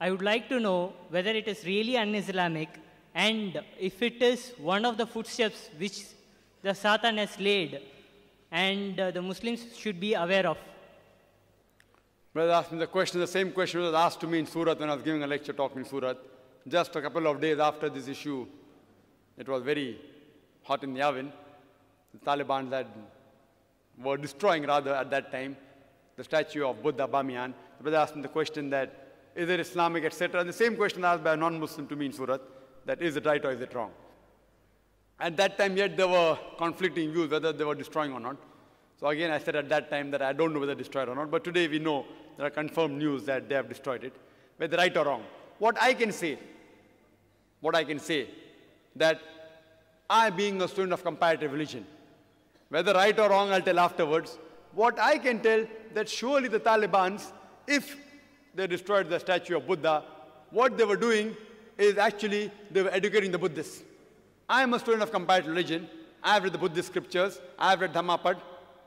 I would like to know whether it is really un-Islamic and if it is one of the footsteps which the Satan has laid and uh, the Muslims should be aware of. Brother asked me the question, the same question was asked to me in Surat when I was giving a lecture talking in Surat, just a couple of days after this issue. It was very hot in the oven. The Taliban that were destroying rather at that time the statue of Buddha Bamiyan. The brother asked me the question that is it Islamic, etc. And the same question asked by a non-Muslim to me in Surat, that is it right or is it wrong? At that time, yet there were conflicting views whether they were destroying or not. So again, I said at that time that I don't know whether destroyed or not, but today we know there are confirmed news that they have destroyed it, whether right or wrong. What I can say, what I can say, that I, being a student of comparative religion, whether right or wrong, I'll tell afterwards, what I can tell that surely the Taliban's, if they destroyed the statue of Buddha. What they were doing is actually they were educating the Buddhists. I am a student of comparative religion. I have read the Buddhist scriptures. I have read Dhammapad.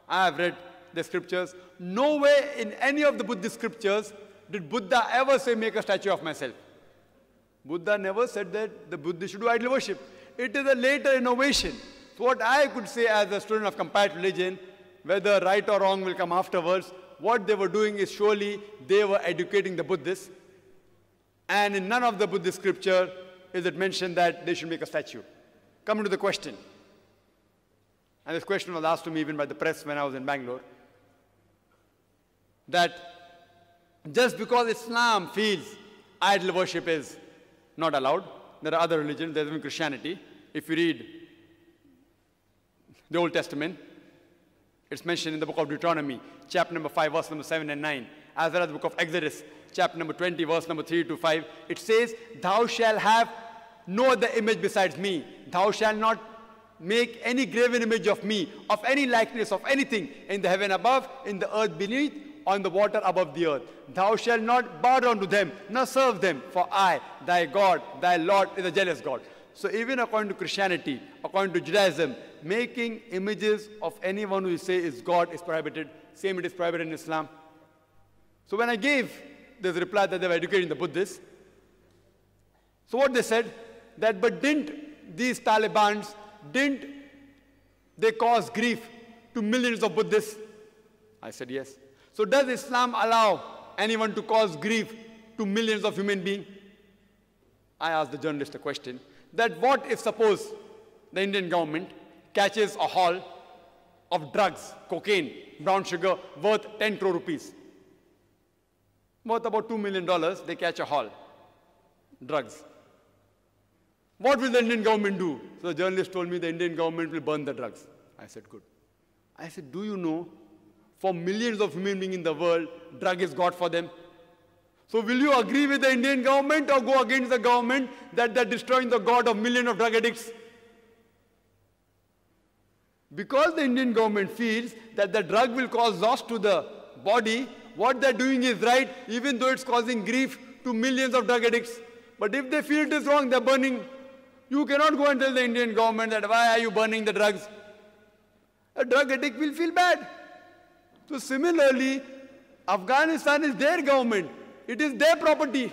I have read the scriptures. Nowhere in any of the Buddhist scriptures did Buddha ever say, make a statue of myself. Buddha never said that the Buddha should do idol worship. It is a later innovation. So what I could say as a student of comparative religion, whether right or wrong will come afterwards, what they were doing is surely they were educating the Buddhists. And in none of the Buddhist scripture is it mentioned that they should make a statue. Coming to the question, and this question was asked to me even by the press when I was in Bangalore, that just because Islam feels idol worship is not allowed, there are other religions, there's even Christianity. If you read the Old Testament, it's mentioned in the book of Deuteronomy, chapter number 5, verse number 7 and 9, as well as the book of Exodus, chapter number 20, verse number 3 to 5. It says, Thou shalt have no other image besides me. Thou shalt not make any graven image of me, of any likeness of anything in the heaven above, in the earth beneath, on the water above the earth. Thou shalt not bow down to them, nor serve them, for I, thy God, thy Lord, is a jealous God. So even according to Christianity, according to Judaism, making images of anyone who you say is God is prohibited. Same it is prohibited in Islam. So when I gave this reply that they were educating the Buddhists, so what they said, that but didn't these Talibans, didn't they cause grief to millions of Buddhists? I said yes. So does Islam allow anyone to cause grief to millions of human beings? I asked the journalist a question that what if suppose the Indian government catches a haul of drugs, cocaine, brown sugar worth 10 crore rupees. Worth about $2 million, they catch a haul. Drugs. What will the Indian government do? So the journalist told me the Indian government will burn the drugs. I said, good. I said, do you know, for millions of human beings in the world, drug is God for them. So will you agree with the Indian government or go against the government that they're destroying the god of millions of drug addicts? Because the Indian government feels that the drug will cause loss to the body, what they're doing is right, even though it's causing grief to millions of drug addicts. But if they feel it is wrong, they're burning. You cannot go and tell the Indian government that why are you burning the drugs? A drug addict will feel bad. So similarly, Afghanistan is their government. It is their property.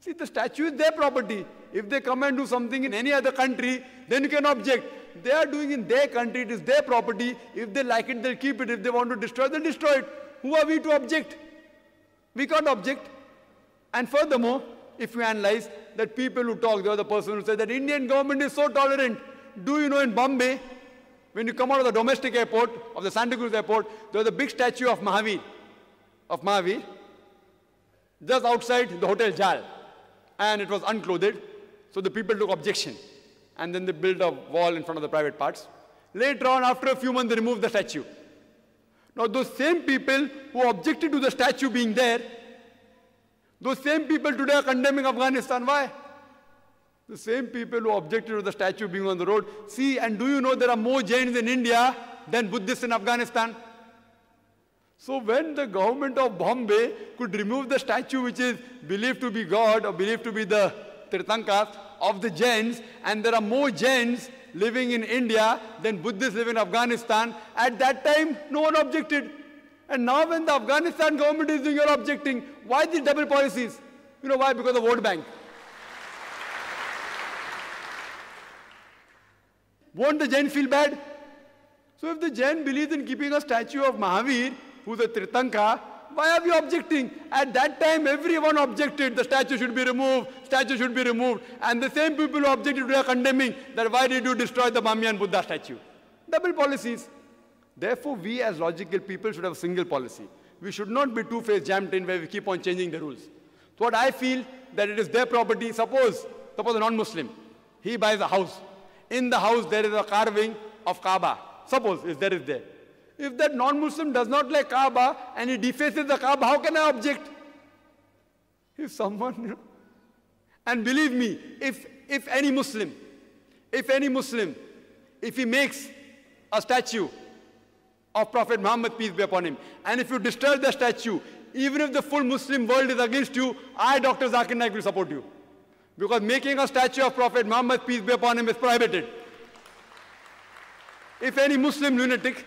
See, the statue is their property. If they come and do something in any other country, then you can object. They are doing in their country, it is their property. If they like it, they'll keep it. If they want to destroy, they'll destroy it. Who are we to object? We can't object. And furthermore, if you analyze that people who talk, there are a person who said that Indian government is so tolerant. Do you know in Bombay, when you come out of the domestic airport, of the Santa Cruz airport, there is a big statue of Mahavir, of Mahavir, just outside the hotel jail, And it was unclothed, so the people took objection. And then they built a wall in front of the private parts. Later on, after a few months, they removed the statue. Now, those same people who objected to the statue being there, those same people today are condemning Afghanistan. Why? The same people who objected to the statue being on the road. See, and do you know there are more Jains in India than Buddhists in Afghanistan? So when the government of Bombay could remove the statue which is believed to be God or believed to be the Tirthankas of the Jains and there are more Jains living in India than Buddhists live in Afghanistan, at that time no one objected. And now when the Afghanistan government is doing, your objecting. Why these double policies? You know why? Because of World bank. Won't the Jain feel bad? So if the Jain believes in keeping a statue of Mahavir, who's a Tritanka, why are we objecting? At that time, everyone objected, the statue should be removed, statue should be removed. And the same people who objected are condemning that why did you destroy the Bamiyan Buddha statue? Double policies. Therefore, we as logical people should have a single policy. We should not be two-faced jammed in where we keep on changing the rules. So what I feel that it is their property. Suppose, suppose a non-Muslim, he buys a house. In the house, there is a carving of Kaaba. Suppose, is there is there. If that non-Muslim does not like Kaaba and he defaces the Kaaba, how can I object? If someone, you know, and believe me, if, if any Muslim, if any Muslim, if he makes a statue of Prophet Muhammad, peace be upon him, and if you disturb the statue, even if the full Muslim world is against you, I, Dr. Zakir Naik, will support you. Because making a statue of Prophet Muhammad, peace be upon him, is prohibited. If any Muslim lunatic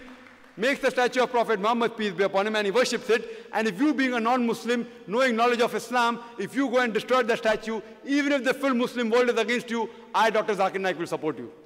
makes the statue of Prophet Muhammad, peace be upon him, and he worships it. And if you, being a non-Muslim, knowing knowledge of Islam, if you go and destroy the statue, even if the full Muslim world is against you, I, Dr. Zakir Naik, will support you.